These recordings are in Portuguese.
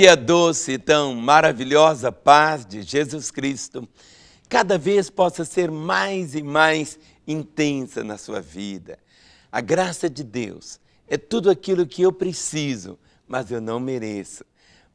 que a doce e tão maravilhosa paz de Jesus Cristo cada vez possa ser mais e mais intensa na sua vida. A graça de Deus é tudo aquilo que eu preciso, mas eu não mereço.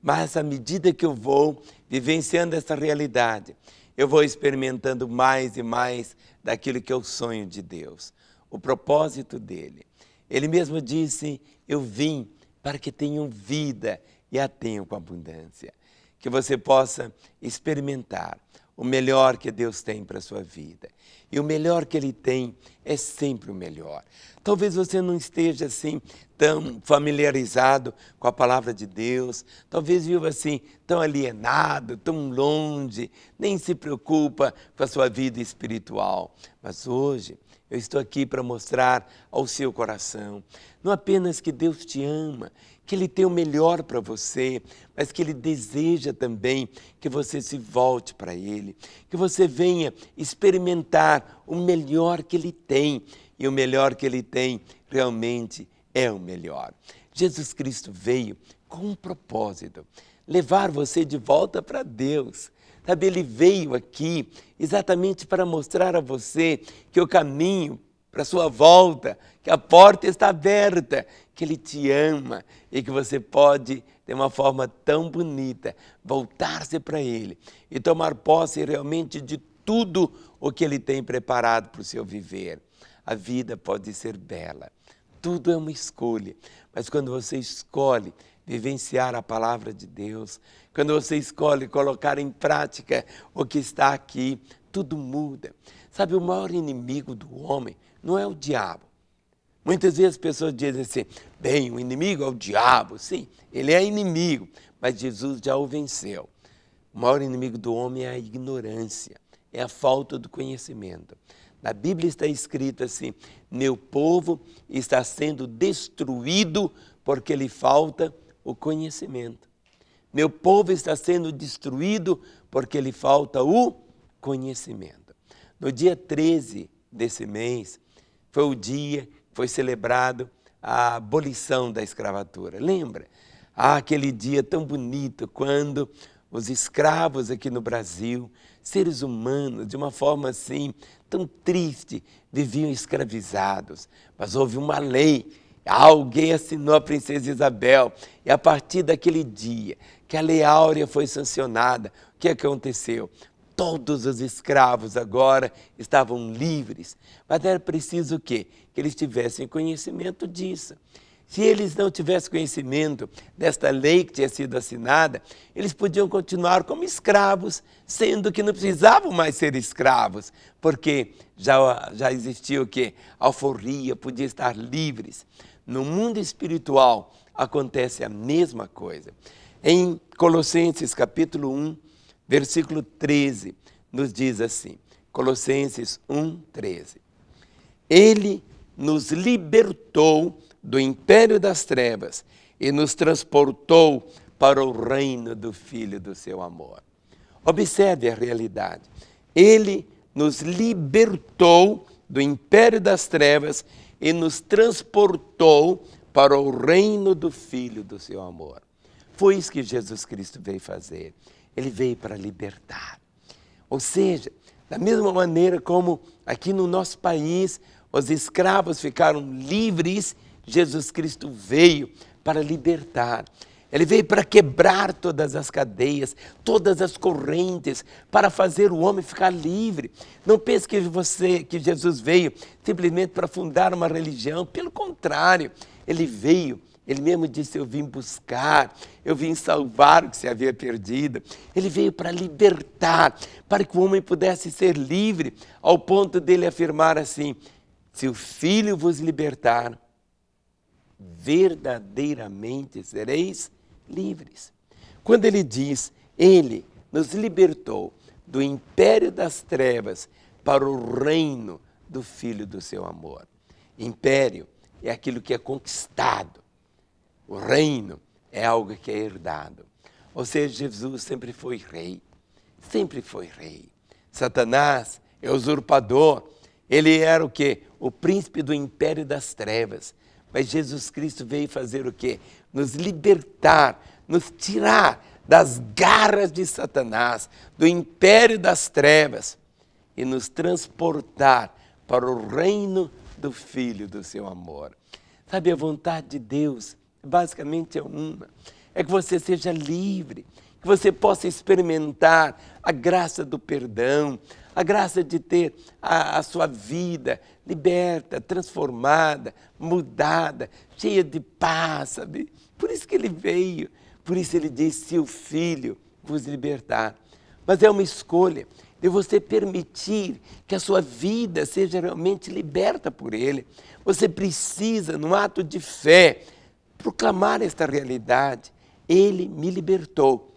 Mas à medida que eu vou vivenciando essa realidade, eu vou experimentando mais e mais daquilo que é o sonho de Deus, o propósito dele. Ele mesmo disse: Eu vim para que tenham vida e a tenha com abundância. Que você possa experimentar o melhor que Deus tem para a sua vida. E o melhor que Ele tem é sempre o melhor. Talvez você não esteja assim tão familiarizado com a palavra de Deus, talvez viva assim tão alienado, tão longe, nem se preocupa com a sua vida espiritual. Mas hoje eu estou aqui para mostrar ao seu coração não apenas que Deus te ama que Ele tem o melhor para você, mas que Ele deseja também que você se volte para Ele, que você venha experimentar o melhor que Ele tem, e o melhor que Ele tem realmente é o melhor. Jesus Cristo veio com um propósito levar você de volta para Deus. Sabe, ele veio aqui exatamente para mostrar a você que o caminho para a sua volta, que a porta está aberta, que Ele te ama e que você pode, de uma forma tão bonita, voltar-se para Ele e tomar posse realmente de tudo o que Ele tem preparado para o seu viver. A vida pode ser bela, tudo é uma escolha, mas quando você escolhe vivenciar a palavra de Deus, quando você escolhe colocar em prática o que está aqui, tudo muda. Sabe, o maior inimigo do homem não é o diabo. Muitas vezes as pessoas dizem assim: bem, o inimigo é o diabo. Sim, ele é inimigo, mas Jesus já o venceu. O maior inimigo do homem é a ignorância, é a falta do conhecimento. Na Bíblia está escrito assim: meu povo está sendo destruído porque lhe falta o conhecimento. Meu povo está sendo destruído porque lhe falta o conhecimento. No dia 13 desse mês, foi o dia que foi celebrado a abolição da escravatura. Lembra? Ah, aquele dia tão bonito quando os escravos aqui no Brasil, seres humanos, de uma forma assim tão triste, viviam escravizados. Mas houve uma lei, alguém assinou a Princesa Isabel, e a partir daquele dia que a Lei Áurea foi sancionada, o que aconteceu? todos os escravos agora estavam livres, mas era preciso o quê? Que eles tivessem conhecimento disso. Se eles não tivessem conhecimento desta lei que tinha sido assinada, eles podiam continuar como escravos, sendo que não precisavam mais ser escravos, porque já, já existia o quê? alforria, podia estar livres. No mundo espiritual acontece a mesma coisa. Em Colossenses capítulo 1, versículo 13, nos diz assim, Colossenses 1, 13. Ele nos libertou do império das trevas e nos transportou para o reino do Filho do seu amor. Observe a realidade. Ele nos libertou do império das trevas e nos transportou para o reino do Filho do seu amor. Foi isso que Jesus Cristo veio fazer ele veio para libertar. Ou seja, da mesma maneira como aqui no nosso país os escravos ficaram livres, Jesus Cristo veio para libertar. Ele veio para quebrar todas as cadeias, todas as correntes, para fazer o homem ficar livre. Não pense que você, que Jesus veio simplesmente para fundar uma religião. Pelo contrário, ele veio ele mesmo disse: Eu vim buscar, eu vim salvar o que se havia perdido. Ele veio para libertar, para que o homem pudesse ser livre, ao ponto dele afirmar assim: Se o filho vos libertar, verdadeiramente sereis livres. Quando ele diz: Ele nos libertou do império das trevas para o reino do filho do seu amor. Império é aquilo que é conquistado o reino é algo que é herdado. Ou seja, Jesus sempre foi rei, sempre foi rei. Satanás é usurpador, ele era o quê? O príncipe do império das trevas. Mas Jesus Cristo veio fazer o quê? Nos libertar, nos tirar das garras de Satanás, do império das trevas e nos transportar para o reino do Filho do seu amor. Sabe, a vontade de Deus basicamente é uma: é que você seja livre, que você possa experimentar a graça do perdão, a graça de ter a, a, sua vida liberta, transformada, mudada, cheia de paz, sabe? Por isso que ele veio, por isso ele disse: se o filho vos libertar. Mas é uma escolha de você permitir que a sua vida seja realmente liberta por ele. Você precisa, num ato de fé, proclamar esta realidade. Ele me libertou.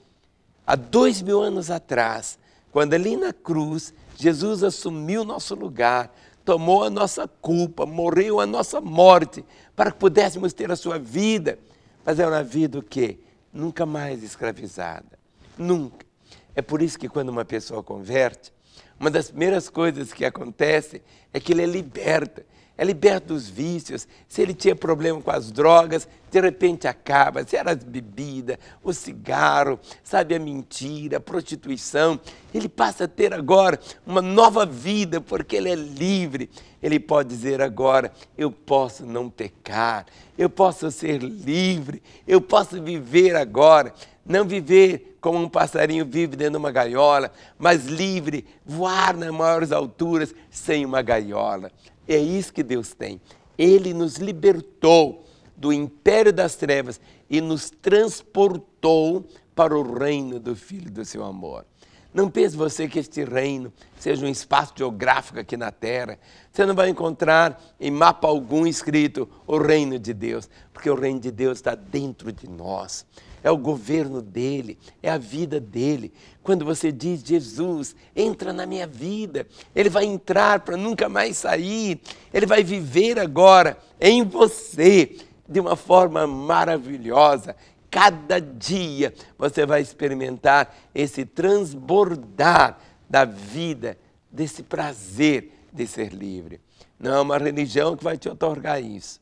Há dois mil anos atrás, quando ali na cruz, Jesus assumiu nosso lugar, tomou a nossa culpa, morreu a nossa morte, para que pudéssemos ter a sua vida. Mas é uma vida o quê? Nunca mais escravizada. Nunca. É por isso que quando uma pessoa converte, uma das primeiras coisas que acontece é que ele é liberta é liberto dos vícios. Se ele tinha problema com as drogas, de repente acaba. Se era a bebida, o cigarro, sabe, a mentira, a prostituição. Ele passa a ter agora uma nova vida, porque ele é livre. Ele pode dizer agora: eu posso não pecar, eu posso ser livre, eu posso viver agora. Não viver como um passarinho vive dentro de uma gaiola, mas livre, voar nas maiores alturas sem uma gaiola. É isso que Deus tem. Ele nos libertou do império das trevas e nos transportou para o reino do Filho do seu amor. Não pense você que este reino seja um espaço geográfico aqui na terra. Você não vai encontrar em mapa algum escrito o reino de Deus, porque o reino de Deus está dentro de nós é o governo dele, é a vida dele. Quando você diz, Jesus, entra na minha vida, ele vai entrar para nunca mais sair, ele vai viver agora em você de uma forma maravilhosa. Cada dia você vai experimentar esse transbordar da vida, desse prazer de ser livre. Não é uma religião que vai te otorgar isso.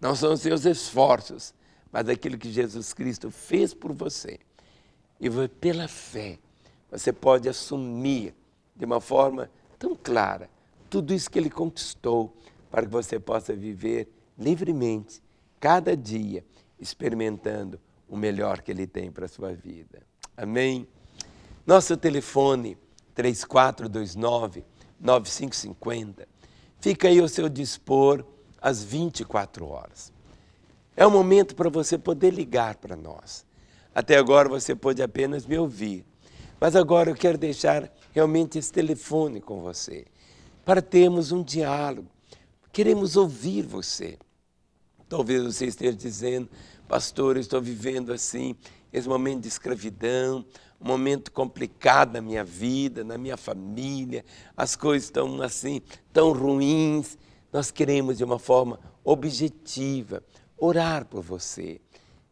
Não são os seus esforços mas aquilo que Jesus Cristo fez por você. E pela fé, você pode assumir de uma forma tão clara tudo isso que ele conquistou, para que você possa viver livremente, cada dia, experimentando o melhor que ele tem para a sua vida. Amém? Nosso telefone 3429 9550 fica aí ao seu dispor às 24 horas. É um momento para você poder ligar para nós. Até agora você pôde apenas me ouvir, mas agora eu quero deixar realmente esse telefone com você, para termos um diálogo. Queremos ouvir você. Talvez você esteja dizendo, pastor, eu estou vivendo assim, esse momento de escravidão, um momento complicado na minha vida, na minha família, as coisas estão assim, tão ruins. Nós queremos de uma forma objetiva, orar por você.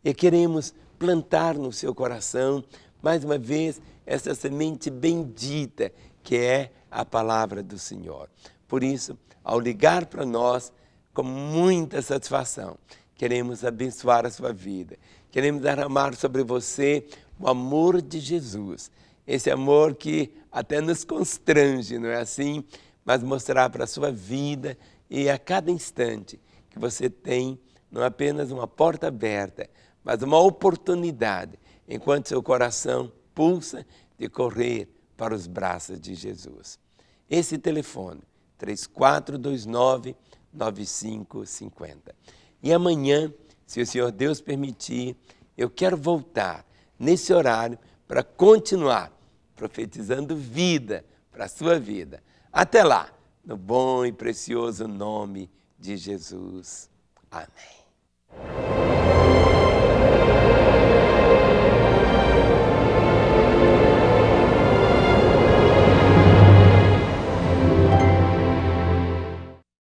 E queremos plantar no seu coração, mais uma vez, essa semente bendita que é a palavra do Senhor. Por isso, ao ligar para nós, com muita satisfação, queremos abençoar a sua vida. Queremos derramar sobre você o amor de Jesus. Esse amor que até nos constrange, não é assim? Mas mostrar para a sua vida e a cada instante que você tem não apenas uma porta aberta, mas uma oportunidade, enquanto seu coração pulsa, de correr para os braços de Jesus. Esse telefone, 3429-9550. E amanhã, se o Senhor Deus permitir, eu quero voltar nesse horário para continuar profetizando vida para a sua vida. Até lá, no bom e precioso nome de Jesus. Amém. 何